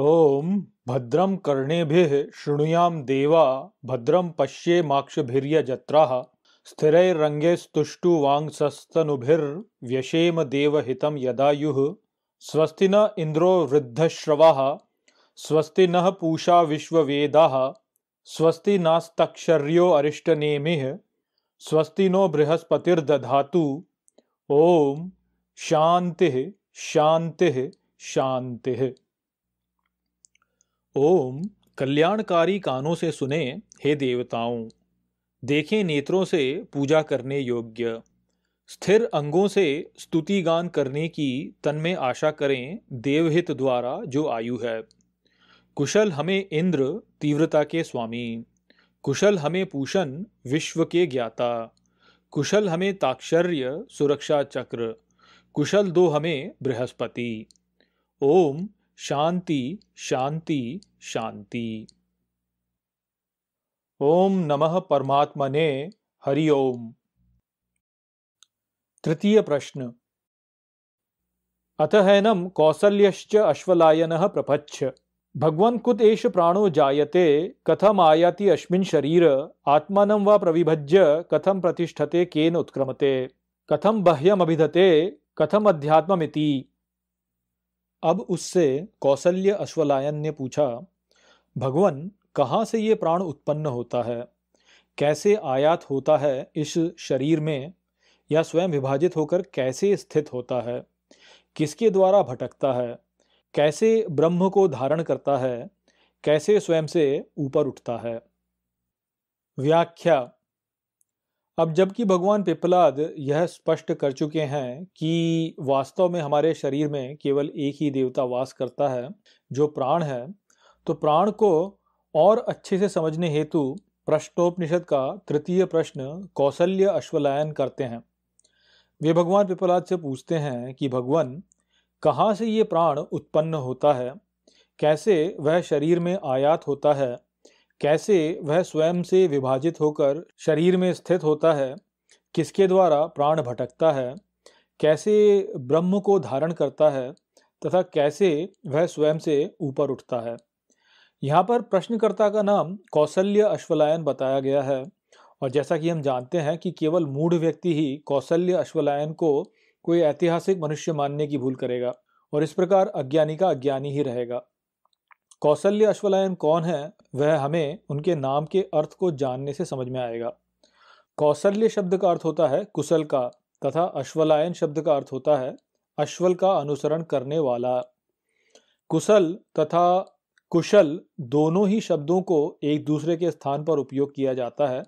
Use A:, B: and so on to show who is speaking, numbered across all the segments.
A: ओम भद्रम कर्णे शृणुयाम देवा भद्रं पश्येमाक्षभिर्यजत्राः स्थिरैरङ्गे स्तुष्टुवाङ्सस्तनुभिर्व्यशेम देवहितं यदायु स्वस्ति न इंद्रो वृद्धश्रवा स्वस्ति न पूषा विश्व स्वस्ति नास्तक्षर्यो अरिष्टनेमिः स्वस्ति नो बृहस्पतिर्दा ओम शांति शांति शांति ओम कल्याणकारी कानों से सुने हे देवताओं देखें नेत्रों से पूजा करने योग्य स्थिर अंगों से स्तुति गान करने की तन में आशा करें देवहित द्वारा जो आयु है कुशल हमें इंद्र तीव्रता के स्वामी कुशल हमें पूषण विश्व के ज्ञाता कुशल हमें ताक्षर्य सुरक्षा चक्र कुशल दो हमें बृहस्पति ओम शांति शांति शांति ओम नमः परमात्मने हरि ओम तृतीय प्रश्न अथ हैनम कौसल्य अश्वलायन प्रपच्छ भगवान कुत एष प्राणो जायते कथम आयाति अस्मिन् शरीर आत्मानं व प्रविभज्य कथम प्रतिष्ठते केन उत्क्रमते कथम बह्यम अभिधते कथम अध्यात्ममिति अब उससे कौशल्य अश्वलायन ने पूछा भगवान कहाँ से ये प्राण उत्पन्न होता है कैसे आयात होता है इस शरीर में या स्वयं विभाजित होकर कैसे स्थित होता है किसके द्वारा भटकता है कैसे ब्रह्म को धारण करता है कैसे स्वयं से ऊपर उठता है व्याख्या अब जबकि भगवान पिपलाद यह स्पष्ट कर चुके हैं कि वास्तव में हमारे शरीर में केवल एक ही देवता वास करता है जो प्राण है तो प्राण को और अच्छे से समझने हेतु प्रश्नोपनिषद का तृतीय प्रश्न कौशल्य अश्वलायन करते हैं वे भगवान पिपलाद से पूछते हैं कि भगवान कहाँ से ये प्राण उत्पन्न होता है कैसे वह शरीर में आयात होता है कैसे वह स्वयं से विभाजित होकर शरीर में स्थित होता है किसके द्वारा प्राण भटकता है कैसे ब्रह्म को धारण करता है तथा कैसे वह स्वयं से ऊपर उठता है यहाँ पर प्रश्नकर्ता का नाम कौशल्य अश्वलायन बताया गया है और जैसा कि हम जानते हैं कि केवल मूढ़ व्यक्ति ही कौशल्य अश्वलायन को कोई ऐतिहासिक मनुष्य मानने की भूल करेगा और इस प्रकार अज्ञानी का अज्ञानी ही रहेगा कौशल्य अश्वलायन कौन है वह हमें उनके नाम के अर्थ को जानने से समझ में आएगा कौशल्य शब्द का अर्थ होता है कुशल का तथा अश्वलायन शब्द का अर्थ होता है अश्वल का अनुसरण करने वाला कुशल तथा कुशल दोनों ही शब्दों को एक दूसरे के स्थान पर उपयोग किया जाता है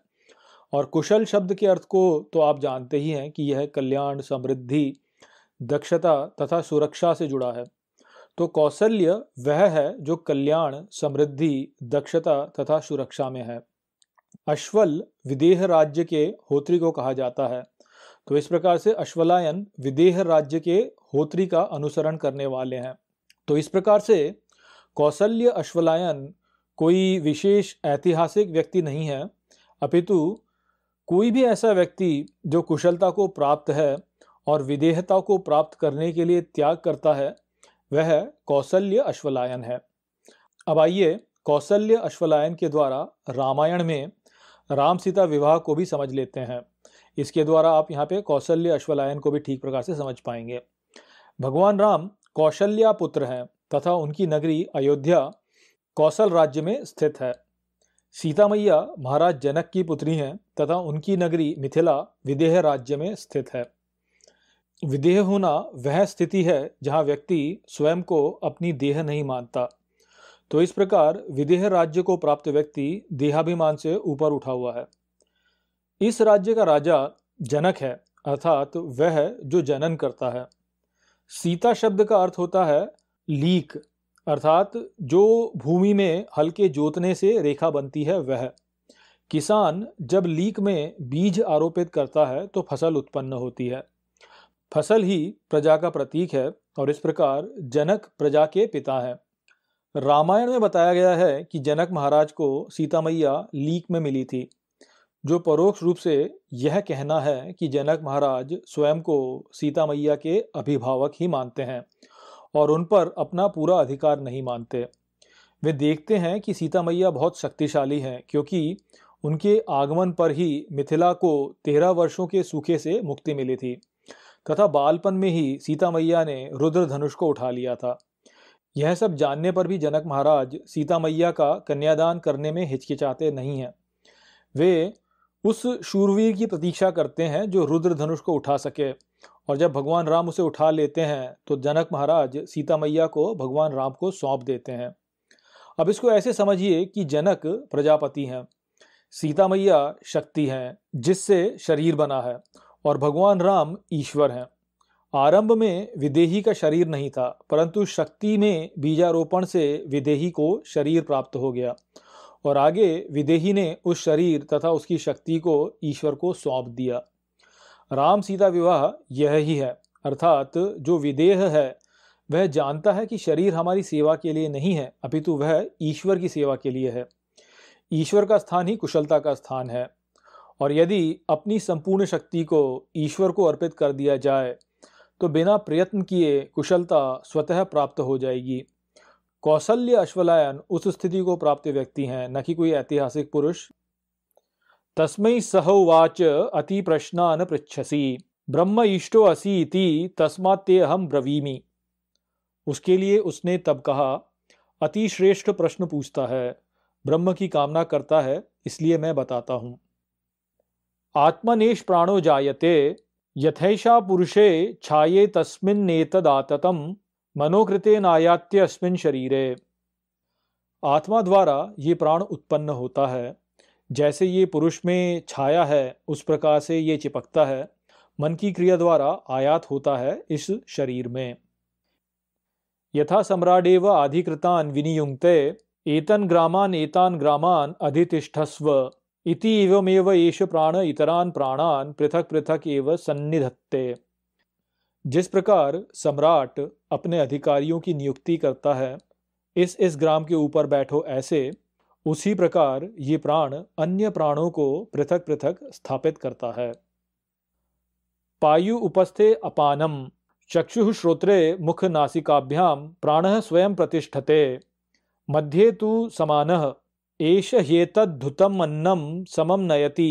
A: और कुशल शब्द के अर्थ को तो आप जानते ही हैं कि यह कल्याण समृद्धि दक्षता तथा सुरक्षा से जुड़ा है तो कौशल्य वह है जो कल्याण समृद्धि दक्षता तथा सुरक्षा में है अश्वल विदेह राज्य के होत्री को कहा जाता है तो इस प्रकार से अश्वलायन विदेह राज्य के होत्री का अनुसरण करने वाले हैं तो इस प्रकार से कौशल्य अश्वलायन कोई विशेष ऐतिहासिक व्यक्ति नहीं है अपितु कोई भी ऐसा व्यक्ति जो कुशलता को प्राप्त है और विदेहता को प्राप्त करने के लिए त्याग करता है वह कौशल्य अश्वलायन है अब आइए कौशल्य अश्वलायन के द्वारा रामायण में राम सीता विवाह को भी समझ लेते हैं इसके द्वारा आप यहाँ पे कौशल्य अश्वलायन को भी ठीक प्रकार से समझ पाएंगे भगवान राम कौशल्या पुत्र हैं तथा उनकी नगरी अयोध्या कौशल राज्य में स्थित है सीता मैया महाराज जनक की पुत्री हैं तथा उनकी नगरी मिथिला विदेह राज्य में स्थित है विदेह होना वह स्थिति है जहाँ व्यक्ति स्वयं को अपनी देह नहीं मानता तो इस प्रकार विदेह राज्य को प्राप्त व्यक्ति देहाभिमान से ऊपर उठा हुआ है इस राज्य का राजा जनक है अर्थात वह जो जनन करता है सीता शब्द का अर्थ होता है लीक अर्थात जो भूमि में हल्के जोतने से रेखा बनती है वह किसान जब लीक में बीज आरोपित करता है तो फसल उत्पन्न होती है फसल ही प्रजा का प्रतीक है और इस प्रकार जनक प्रजा के पिता हैं रामायण में बताया गया है कि जनक महाराज को सीता मैया लीक में मिली थी जो परोक्ष रूप से यह कहना है कि जनक महाराज स्वयं को सीता मैया के अभिभावक ही मानते हैं और उन पर अपना पूरा अधिकार नहीं मानते वे देखते हैं कि सीता मैया बहुत शक्तिशाली हैं क्योंकि उनके आगमन पर ही मिथिला को तेरह वर्षों के सूखे से मुक्ति मिली थी तथा बालपन में ही सीता मैया ने रुद्र धनुष को उठा लिया था यह सब जानने पर भी जनक महाराज सीता मैया का कन्यादान करने में हिचकिचाते नहीं हैं वे उस शूरवीर की प्रतीक्षा करते हैं जो रुद्र धनुष को उठा सके और जब भगवान राम उसे उठा लेते हैं तो जनक महाराज सीता मैया को भगवान राम को सौंप देते हैं अब इसको ऐसे समझिए कि जनक प्रजापति हैं सीता मैया शक्ति हैं जिससे शरीर बना है और भगवान राम ईश्वर हैं आरंभ में विदेही का शरीर नहीं था परंतु शक्ति में बीजारोपण से विदेही को शरीर प्राप्त हो गया और आगे विदेही ने उस शरीर तथा उसकी शक्ति को ईश्वर को सौंप दिया राम सीता विवाह यह ही है अर्थात जो विदेह है वह जानता है कि शरीर हमारी सेवा के लिए नहीं है अपितु वह ईश्वर की सेवा के लिए है ईश्वर का स्थान ही कुशलता का स्थान है और यदि अपनी संपूर्ण शक्ति को ईश्वर को अर्पित कर दिया जाए तो बिना प्रयत्न किए कुशलता स्वतः प्राप्त हो जाएगी कौशल्य अश्वलायन उस स्थिति को प्राप्त व्यक्ति हैं न कि कोई ऐतिहासिक पुरुष तस्मै सह उवाच अति प्रश्नान पृछसी ब्रह्म इष्टो असी इति तस्मात् अहम ब्रवीमी उसके लिए उसने तब कहा अति श्रेष्ठ प्रश्न पूछता है ब्रह्म की कामना करता है इसलिए मैं बताता हूँ आत्मनेश प्राणो जायते यथैषा पुरुषे छाये तस्मिन्नेतदाततम मनोकृते नायात्य अस्मिन शरीरे आत्मा द्वारा ये प्राण उत्पन्न होता है जैसे ये पुरुष में छाया है उस प्रकार से ये चिपकता है मन की क्रिया द्वारा आयात होता है इस शरीर में यथा सम्राडेव अधिकृतान विनियुक्त एतन ग्रामान एतान ग्रामान अधितिष्ठस्व इति एवमेव येषु प्राण इतरान प्राणान पृथक पृथक एव सन्निधत्ते जिस प्रकार सम्राट अपने अधिकारियों की नियुक्ति करता है इस इस ग्राम के ऊपर बैठो ऐसे उसी प्रकार ये प्राण अन्य प्राणों को पृथक पृथक स्थापित करता है पायु उपस्थे अपानम चक्षु श्रोत्रे मुख नासिकाभ्याम प्राण स्वयं प्रतिष्ठते मध्ये तो समानः एष ह्येतद्धुतम् अन्नं समं नयति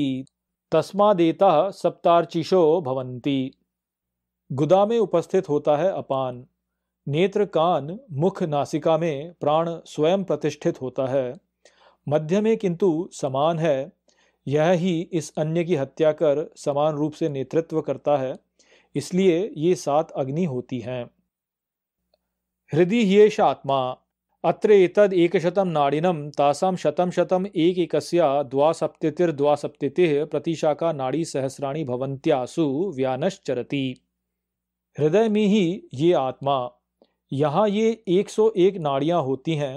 A: तस्मादेतः सप्तार्चिशो भवन्ति गुदा में उपस्थित होता है अपान नेत्र कान मुख नासिका में प्राण स्वयं प्रतिष्ठित होता है मध्य में किंतु समान है यह ही इस अन्य की हत्या कर समान रूप से नेतृत्व करता है इसलिए ये सात अग्नि होती हैं हृदय येष आत्मा अत्र एतद् एकशतं नाडिनं तासां शतं शतम् एकैकस्य द्वासप्ततिर्द्वासप्ततिः प्रतिशाखा नाडीसहस्राणि भवन्त्यासु व्यानश्चरति हृदय में ही ये आत्मा यहाँ ये 101 नाड़ियाँ होती हैं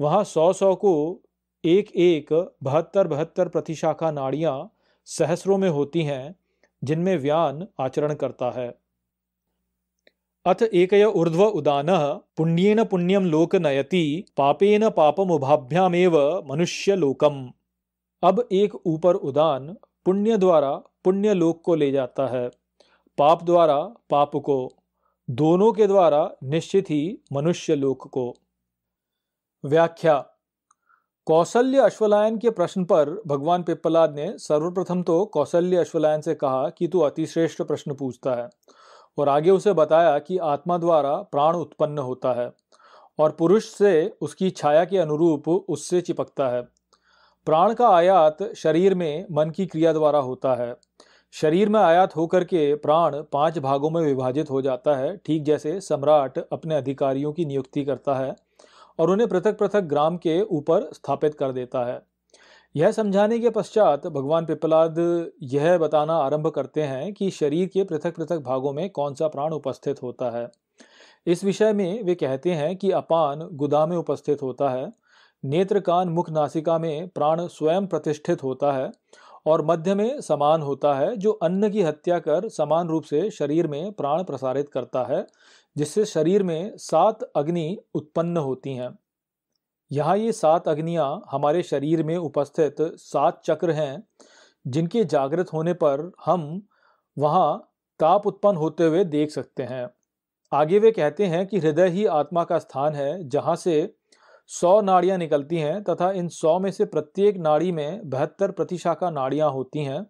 A: वहाँ सौ सौ को एक एक बहत्तर बहत्तर प्रतिशाखा नाड़ियाँ सहस्रों में होती हैं जिनमें व्यान आचरण करता है अथ एक ऊर्ध्व उदान पुण्येन पुण्यम लोक नयति पापेन पापमुभाभ्यामेव मनुष्य लोकम अब एक ऊपर उदान पुण्य द्वारा पुण्य लोक को ले जाता है पाप द्वारा पाप को दोनों के द्वारा निश्चित ही मनुष्य लोक को व्याख्या कौशल्य अश्वलायन के प्रश्न पर भगवान पिप्पलाद ने सर्वप्रथम तो कौशल्य अश्वलायन से कहा कि तू अतिश्रेष्ठ प्रश्न पूछता है और आगे उसे बताया कि आत्मा द्वारा प्राण उत्पन्न होता है और पुरुष से उसकी छाया के अनुरूप उससे चिपकता है प्राण का आयात शरीर में मन की क्रिया द्वारा होता है शरीर में आयात होकर के प्राण पांच भागों में विभाजित हो जाता है ठीक जैसे सम्राट अपने अधिकारियों की नियुक्ति करता है और उन्हें पृथक पृथक ग्राम के ऊपर स्थापित कर देता है यह समझाने के पश्चात भगवान पिपलाद यह बताना आरंभ करते हैं कि शरीर के पृथक पृथक भागों में कौन सा प्राण उपस्थित होता है इस विषय में वे कहते हैं कि अपान गुदा में उपस्थित होता है नेत्र कान मुख नासिका में प्राण स्वयं प्रतिष्ठित होता है और मध्य में समान होता है जो अन्न की हत्या कर समान रूप से शरीर में प्राण प्रसारित करता है जिससे शरीर में सात अग्नि उत्पन्न होती हैं यहाँ ये सात अग्नियाँ हमारे शरीर में उपस्थित सात चक्र हैं जिनके जागृत होने पर हम वहाँ ताप उत्पन्न होते हुए देख सकते हैं आगे वे कहते हैं कि हृदय ही आत्मा का स्थान है जहाँ से सौ नाड़ियाँ निकलती हैं तथा इन सौ में से प्रत्येक नाड़ी में बहत्तर प्रतिशाखा नाड़ियाँ होती हैं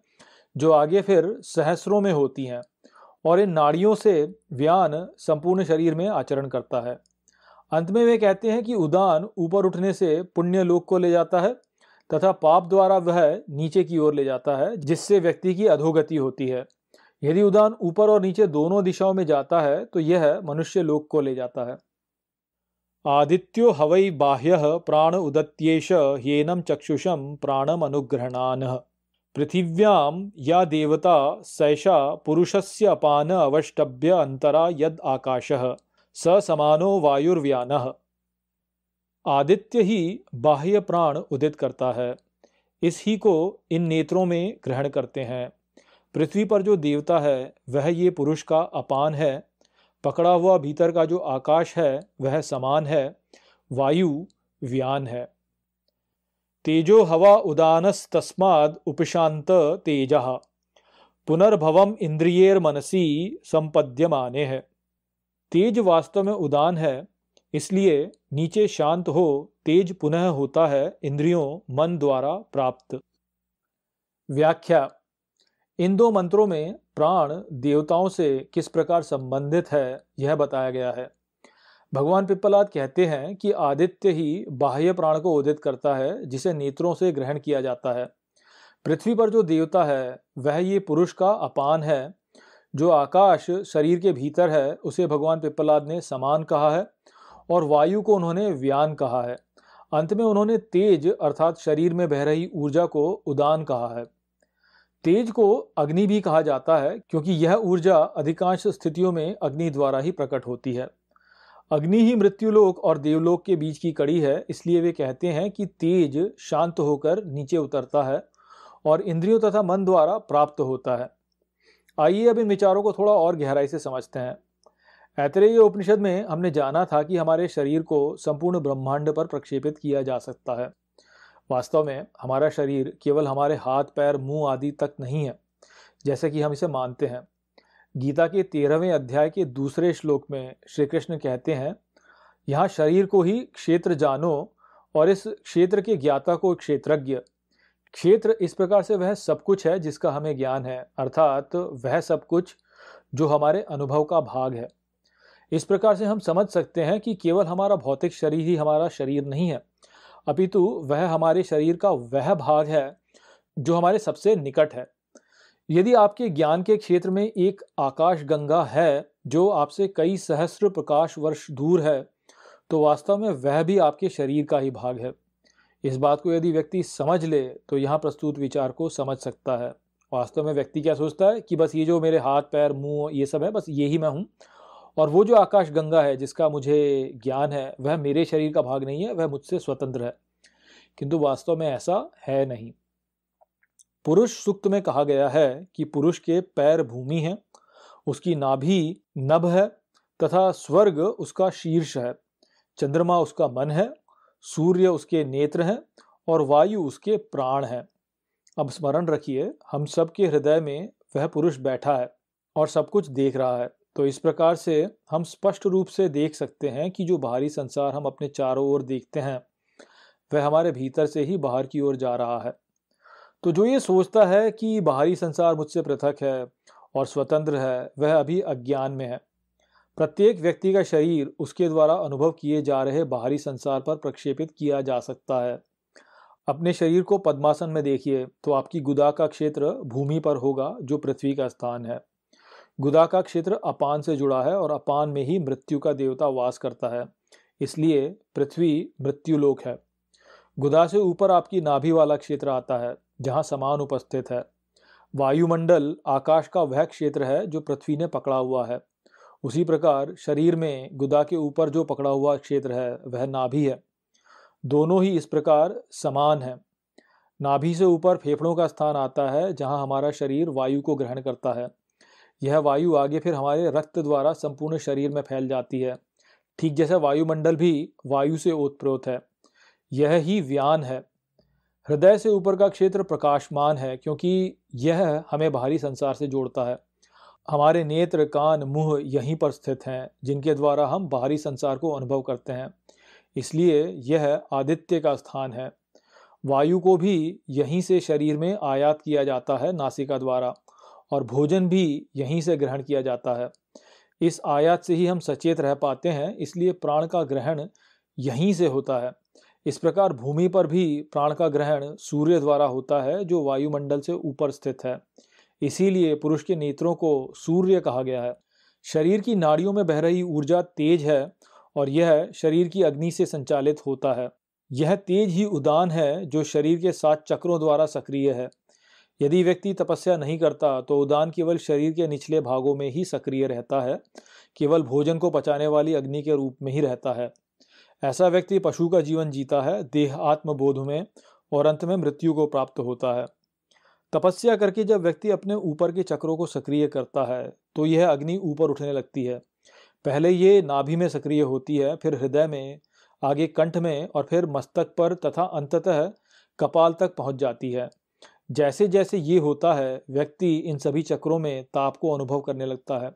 A: जो आगे फिर सहस्रों में होती हैं और इन नाड़ियों से व्यान संपूर्ण शरीर में आचरण करता है अंत में वे कहते हैं कि उदान ऊपर उठने से पुण्य लोक को ले जाता है तथा पाप द्वारा वह नीचे की ओर ले जाता है जिससे व्यक्ति की अधोगति होती है यदि उदान ऊपर और नीचे दोनों दिशाओं में जाता है तो यह मनुष्य लोक को ले जाता है आदित्यो हवई बाह्य प्राण उदत्येश येनम चक्षुषम प्राणम अनुग्रहणान पृथिव्याम या देवता सैषा पुरुषस्य अपान अवष्टभ्य अंतरा यद आकाशः स समानो वायुर्व्यान आदित्य ही बाह्य प्राण उदित करता है इस ही को इन नेत्रों में ग्रहण करते हैं पृथ्वी पर जो देवता है वह ये पुरुष का अपान है पकड़ा हुआ भीतर का जो आकाश है वह समान है वायु व्यान है तेजो हवा उदानस तस्माद उपशांत तेज पुनर्भवम इंद्रियेर मनसी संपद्यमाने है तेज वास्तव में उदान है इसलिए नीचे शांत हो तेज पुनः होता है इंद्रियों मन द्वारा प्राप्त व्याख्या इन दो मंत्रों में प्राण देवताओं से किस प्रकार संबंधित है यह बताया गया है भगवान पिप्पलाद कहते हैं कि आदित्य ही बाह्य प्राण को उदित करता है जिसे नेत्रों से ग्रहण किया जाता है पृथ्वी पर जो देवता है वह ये पुरुष का अपान है जो आकाश शरीर के भीतर है उसे भगवान पिपलाद ने समान कहा है और वायु को उन्होंने व्यान कहा है अंत में उन्होंने तेज अर्थात शरीर में बह रही ऊर्जा को उदान कहा है तेज को अग्नि भी कहा जाता है क्योंकि यह ऊर्जा अधिकांश स्थितियों में अग्नि द्वारा ही प्रकट होती है अग्नि ही मृत्युलोक और देवलोक के बीच की कड़ी है इसलिए वे कहते हैं कि तेज शांत होकर नीचे उतरता है और इंद्रियों तथा मन द्वारा प्राप्त होता है आइए अब इन विचारों को थोड़ा और गहराई से समझते हैं ऐतरेय उपनिषद में हमने जाना था कि हमारे शरीर को संपूर्ण ब्रह्मांड पर प्रक्षेपित किया जा सकता है वास्तव में हमारा शरीर केवल हमारे हाथ पैर मुंह आदि तक नहीं है जैसे कि हम इसे मानते हैं गीता के तेरहवें अध्याय के दूसरे श्लोक में श्री कृष्ण कहते हैं यहाँ शरीर को ही क्षेत्र जानो और इस क्षेत्र के ज्ञाता को क्षेत्रज्ञ क्षेत्र इस प्रकार से वह सब कुछ है जिसका हमें ज्ञान है अर्थात वह सब कुछ जो हमारे अनुभव का भाग है इस प्रकार से हम समझ सकते हैं कि केवल हमारा भौतिक शरीर ही हमारा शरीर नहीं है अपितु वह हमारे शरीर का वह भाग है जो हमारे सबसे निकट है यदि आपके ज्ञान के क्षेत्र में एक आकाश गंगा है जो आपसे कई सहस्र प्रकाश वर्ष दूर है तो वास्तव में वह भी आपके शरीर का ही भाग है इस बात को यदि व्यक्ति समझ ले तो यहाँ प्रस्तुत विचार को समझ सकता है वास्तव में व्यक्ति क्या सोचता है कि बस ये जो मेरे हाथ पैर मुंह ये सब है बस यही मैं हूँ और वो जो आकाश गंगा है जिसका मुझे ज्ञान है वह मेरे शरीर का भाग नहीं है वह मुझसे स्वतंत्र है किंतु वास्तव में ऐसा है नहीं पुरुष सूक्त में कहा गया है कि पुरुष के पैर भूमि है उसकी नाभि नभ है तथा स्वर्ग उसका शीर्ष है चंद्रमा उसका मन है सूर्य उसके नेत्र हैं और वायु उसके प्राण हैं अब स्मरण रखिए हम सबके हृदय में वह पुरुष बैठा है और सब कुछ देख रहा है तो इस प्रकार से हम स्पष्ट रूप से देख सकते हैं कि जो बाहरी संसार हम अपने चारों ओर देखते हैं वह हमारे भीतर से ही बाहर की ओर जा रहा है तो जो ये सोचता है कि बाहरी संसार मुझसे पृथक है और स्वतंत्र है वह अभी अज्ञान में है प्रत्येक व्यक्ति का शरीर उसके द्वारा अनुभव किए जा रहे बाहरी संसार पर प्रक्षेपित किया जा सकता है अपने शरीर को पद्मासन में देखिए तो आपकी गुदा का क्षेत्र भूमि पर होगा जो पृथ्वी का स्थान है गुदा का क्षेत्र अपान से जुड़ा है और अपान में ही मृत्यु का देवता वास करता है इसलिए पृथ्वी मृत्युलोक है गुदा से ऊपर आपकी नाभि वाला क्षेत्र आता है जहाँ समान उपस्थित है वायुमंडल आकाश का वह क्षेत्र है जो पृथ्वी ने पकड़ा हुआ है उसी प्रकार शरीर में गुदा के ऊपर जो पकड़ा हुआ क्षेत्र है वह नाभि है दोनों ही इस प्रकार समान है नाभि से ऊपर फेफड़ों का स्थान आता है जहाँ हमारा शरीर वायु को ग्रहण करता है यह वायु आगे फिर हमारे रक्त द्वारा संपूर्ण शरीर में फैल जाती है ठीक जैसे वायुमंडल भी वायु से ओतप्रोत है यह ही व्यान है हृदय से ऊपर का क्षेत्र प्रकाशमान है क्योंकि यह हमें बाहरी संसार से जोड़ता है हमारे नेत्र कान मुंह यहीं पर स्थित हैं जिनके द्वारा हम बाहरी संसार को अनुभव करते हैं इसलिए यह आदित्य का स्थान है वायु को भी यहीं से शरीर में आयात किया जाता है नासिका द्वारा और भोजन भी यहीं से ग्रहण किया जाता है इस आयात से ही हम सचेत रह पाते हैं इसलिए प्राण का ग्रहण यहीं से होता है इस प्रकार भूमि पर भी प्राण का ग्रहण सूर्य द्वारा होता है जो वायुमंडल से ऊपर स्थित है इसीलिए पुरुष के नेत्रों को सूर्य कहा गया है शरीर की नाड़ियों में बह रही ऊर्जा तेज है और यह शरीर की अग्नि से संचालित होता है यह तेज ही उदान है जो शरीर के सात चक्रों द्वारा सक्रिय है यदि व्यक्ति तपस्या नहीं करता तो उदान केवल शरीर के निचले भागों में ही सक्रिय रहता है केवल भोजन को पचाने वाली अग्नि के रूप में ही रहता है ऐसा व्यक्ति पशु का जीवन जीता है देह आत्मबोध में और अंत में मृत्यु को प्राप्त होता है तपस्या करके जब व्यक्ति अपने ऊपर के चक्रों को सक्रिय करता है तो यह अग्नि ऊपर उठने लगती है पहले ये नाभि में सक्रिय होती है फिर हृदय में आगे कंठ में और फिर मस्तक पर तथा अंततः कपाल तक पहुंच जाती है जैसे जैसे ये होता है व्यक्ति इन सभी चक्रों में ताप को अनुभव करने लगता है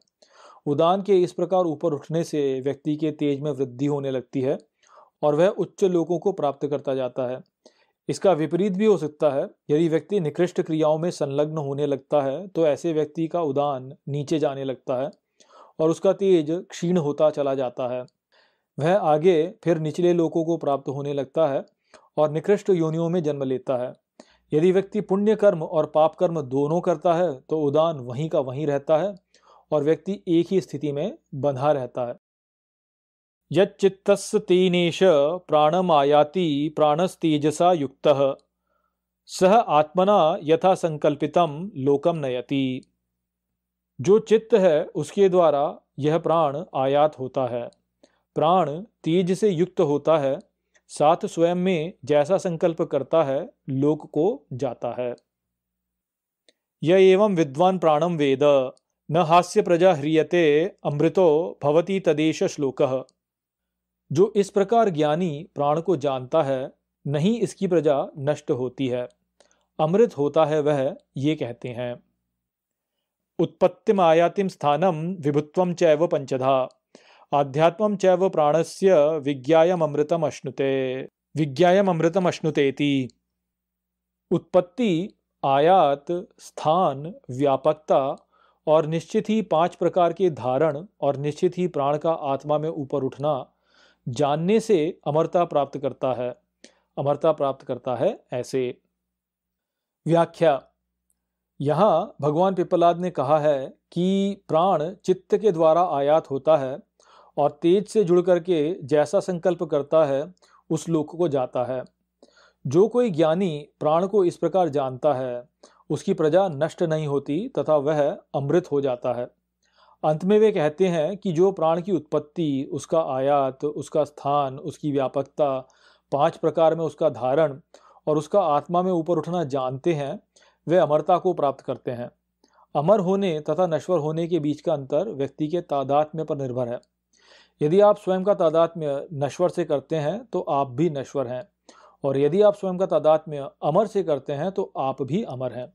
A: उदान के इस प्रकार ऊपर उठने से व्यक्ति के तेज में वृद्धि होने लगती है और वह उच्च लोगों को प्राप्त करता जाता है इसका विपरीत भी हो सकता है यदि व्यक्ति निकृष्ट क्रियाओं में संलग्न होने लगता है तो ऐसे व्यक्ति का उदान नीचे जाने लगता है और उसका तेज क्षीण होता चला जाता है वह आगे फिर निचले लोगों को प्राप्त होने लगता है और निकृष्ट योनियों में जन्म लेता है यदि व्यक्ति पुण्य कर्म और पाप कर्म दोनों करता है तो उदान वहीं का वहीं रहता है और व्यक्ति एक ही स्थिति में बंधा रहता है यच्चित्तस्य प्राणमायाति प्राणस्तेजसा युक्त सह आत्मना यथा संकल्पितम लोकम नयति जो चित्त है उसके द्वारा यह प्राण आयात होता है प्राण तेज से युक्त होता है साथ स्वयं में जैसा संकल्प करता है लोक को जाता है यह एवं विद्वान प्राणम वेद न हास्य प्रजा ह्रियते अमृतो भवती तदेश श्लोकः जो इस प्रकार ज्ञानी प्राण को जानता है नहीं इसकी प्रजा नष्ट होती है अमृत होता है वह ये कहते हैं उत्पत्तिम आयातिम स्थानम विभुत्व चैव पंचधा आध्यात्म चैव प्राणस्य विज्ञायम अमृतम अश्नुते विज्ञायम अमृतम अश्नुते उत्पत्ति आयात स्थान व्यापकता और निश्चित ही पांच प्रकार के धारण और निश्चित ही प्राण का आत्मा में ऊपर उठना जानने से अमरता प्राप्त करता है अमरता प्राप्त करता है ऐसे व्याख्या यहाँ भगवान पिपलाद ने कहा है कि प्राण चित्त के द्वारा आयात होता है और तेज से जुड़ करके जैसा संकल्प करता है उस लोक को जाता है जो कोई ज्ञानी प्राण को इस प्रकार जानता है उसकी प्रजा नष्ट नहीं होती तथा वह अमृत हो जाता है अंत में वे कहते हैं कि जो प्राण की उत्पत्ति उसका आयात उसका स्थान उसकी व्यापकता पांच प्रकार में उसका धारण और उसका आत्मा में ऊपर उठना जानते हैं वे अमरता को प्राप्त करते हैं अमर होने तथा नश्वर होने के बीच का अंतर व्यक्ति के तादात्म्य पर निर्भर है यदि आप स्वयं का तादात्म्य नश्वर से करते हैं तो आप भी नश्वर हैं और यदि आप स्वयं का तादात्म्य अमर से करते हैं तो आप भी अमर हैं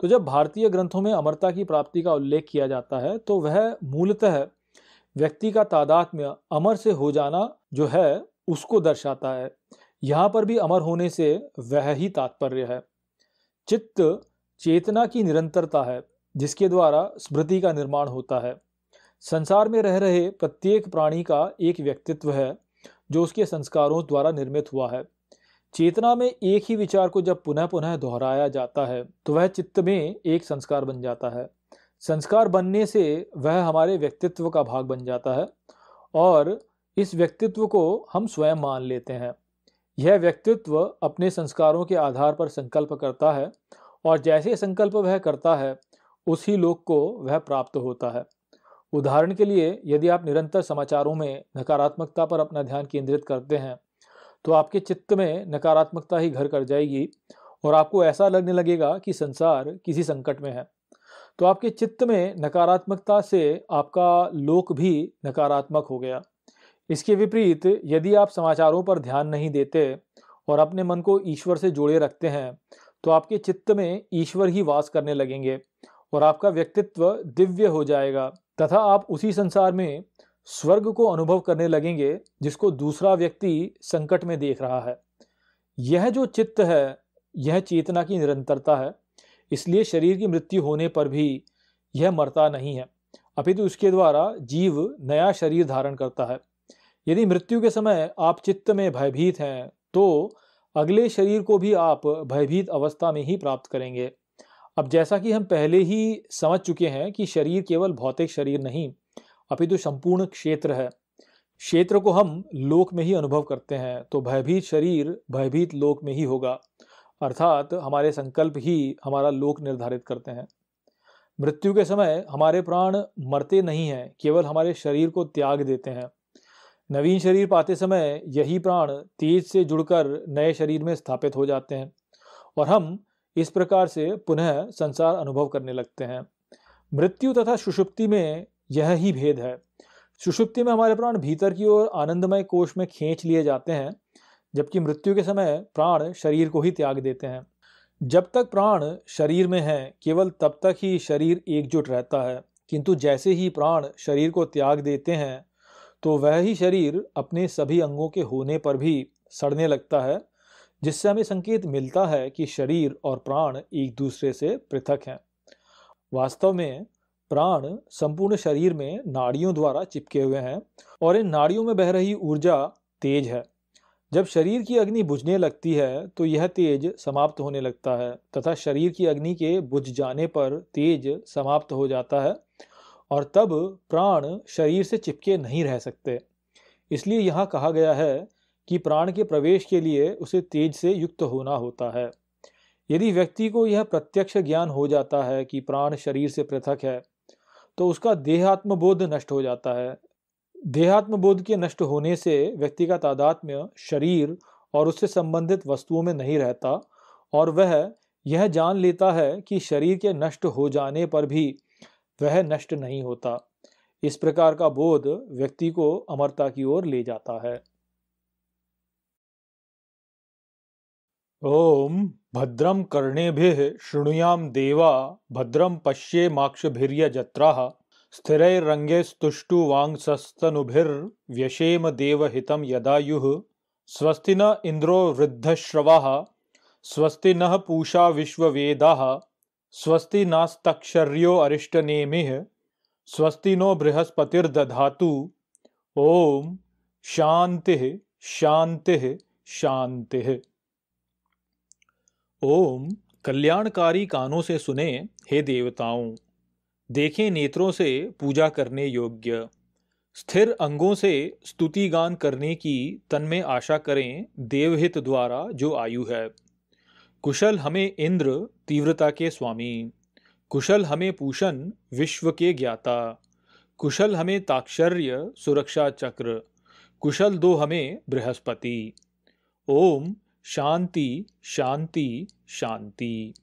A: तो जब भारतीय ग्रंथों में अमरता की प्राप्ति का उल्लेख किया जाता है तो वह मूलतः व्यक्ति का तादात्म्य अमर से हो जाना जो है उसको दर्शाता है यहाँ पर भी अमर होने से वह ही तात्पर्य है चित्त चेतना की निरंतरता है जिसके द्वारा स्मृति का निर्माण होता है संसार में रह रहे प्रत्येक प्राणी का एक व्यक्तित्व है जो उसके संस्कारों द्वारा निर्मित हुआ है चेतना में एक ही विचार को जब पुनः पुनः दोहराया जाता है तो वह चित्त में एक संस्कार बन जाता है संस्कार बनने से वह हमारे व्यक्तित्व का भाग बन जाता है और इस व्यक्तित्व को हम स्वयं मान लेते हैं यह व्यक्तित्व अपने संस्कारों के आधार पर संकल्प करता है और जैसे संकल्प वह करता है उसी लोक को वह प्राप्त होता है उदाहरण के लिए यदि आप निरंतर समाचारों में नकारात्मकता पर अपना ध्यान केंद्रित करते हैं तो आपके चित्त में नकारात्मकता ही घर कर जाएगी और आपको ऐसा लगने लगेगा कि संसार किसी संकट में है तो आपके चित्त में नकारात्मकता से आपका लोक भी नकारात्मक हो गया इसके विपरीत यदि आप समाचारों पर ध्यान नहीं देते और अपने मन को ईश्वर से जोड़े रखते हैं तो आपके चित्त में ईश्वर ही वास करने लगेंगे और आपका व्यक्तित्व दिव्य हो जाएगा तथा आप उसी संसार में स्वर्ग को अनुभव करने लगेंगे जिसको दूसरा व्यक्ति संकट में देख रहा है यह जो चित्त है यह चेतना की निरंतरता है इसलिए शरीर की मृत्यु होने पर भी यह मरता नहीं है अपितु तो उसके द्वारा जीव नया शरीर धारण करता है यदि मृत्यु के समय आप चित्त में भयभीत हैं तो अगले शरीर को भी आप भयभीत अवस्था में ही प्राप्त करेंगे अब जैसा कि हम पहले ही समझ चुके हैं कि शरीर केवल भौतिक शरीर नहीं अपितु संपूर्ण क्षेत्र है क्षेत्र को हम लोक में ही अनुभव करते हैं तो भयभीत शरीर भयभीत लोक में ही होगा अर्थात हमारे संकल्प ही हमारा लोक निर्धारित करते हैं मृत्यु के समय हमारे प्राण मरते नहीं हैं केवल हमारे शरीर को त्याग देते हैं नवीन शरीर पाते समय यही प्राण तेज से जुड़कर नए शरीर में स्थापित हो जाते हैं और हम इस प्रकार से पुनः संसार अनुभव करने लगते हैं मृत्यु तथा सुषुप्ति में यह ही भेद है सुषुप्ति में हमारे प्राण भीतर की ओर आनंदमय कोष में खींच लिए जाते हैं जबकि मृत्यु के समय प्राण शरीर को ही त्याग देते हैं जब तक प्राण शरीर में है केवल तब तक ही शरीर एकजुट रहता है किंतु जैसे ही प्राण शरीर को त्याग देते हैं तो वह ही शरीर अपने सभी अंगों के होने पर भी सड़ने लगता है जिससे हमें संकेत मिलता है कि शरीर और प्राण एक दूसरे से पृथक हैं वास्तव में प्राण संपूर्ण शरीर में नाड़ियों द्वारा चिपके हुए हैं और इन नाड़ियों में बह रही ऊर्जा तेज है जब शरीर की अग्नि बुझने लगती है तो यह तेज समाप्त होने लगता है तथा शरीर की अग्नि के बुझ जाने पर तेज समाप्त हो जाता है और तब प्राण शरीर से चिपके नहीं रह सकते इसलिए यहाँ कहा गया है कि प्राण के प्रवेश के लिए उसे तेज से युक्त होना होता है यदि व्यक्ति को यह प्रत्यक्ष ज्ञान हो जाता है कि प्राण शरीर से पृथक है तो उसका देहात्मबोध नष्ट हो जाता है देहात्मबोध के नष्ट होने से व्यक्ति का तादात्म्य शरीर और उससे संबंधित वस्तुओं में नहीं रहता और वह यह जान लेता है कि शरीर के नष्ट हो जाने पर भी वह नष्ट नहीं होता इस प्रकार का बोध व्यक्ति को अमरता की ओर ले जाता है ओम भद्रम कर्णे शृणुयां देवा भद्रम भद्रं पश्येमाक्षभिर्यजत्राः स्थिरैरङ्गैस्तुष्टुवाङ्सस्तनुभिर्व्यशेम देवहितं यदायु स्वस्ति न इंद्रो वृद्धश्रवा स्वस्ति न पूषा विश्व स्वस्ति नास्तक्षर्यो अरिष्टनेमि स्वस्ति नो बृहस्पतिर्दधा ओम शांति शांति शांति ओम कल्याणकारी कानों से सुने हे देवताओं देखें नेत्रों से पूजा करने योग्य स्थिर अंगों से स्तुति गान करने की तन में आशा करें देवहित द्वारा जो आयु है कुशल हमें इंद्र तीव्रता के स्वामी कुशल हमें पूषण विश्व के ज्ञाता कुशल हमें ताक्षर्य सुरक्षा चक्र कुशल दो हमें बृहस्पति ओम शांति शांति शांति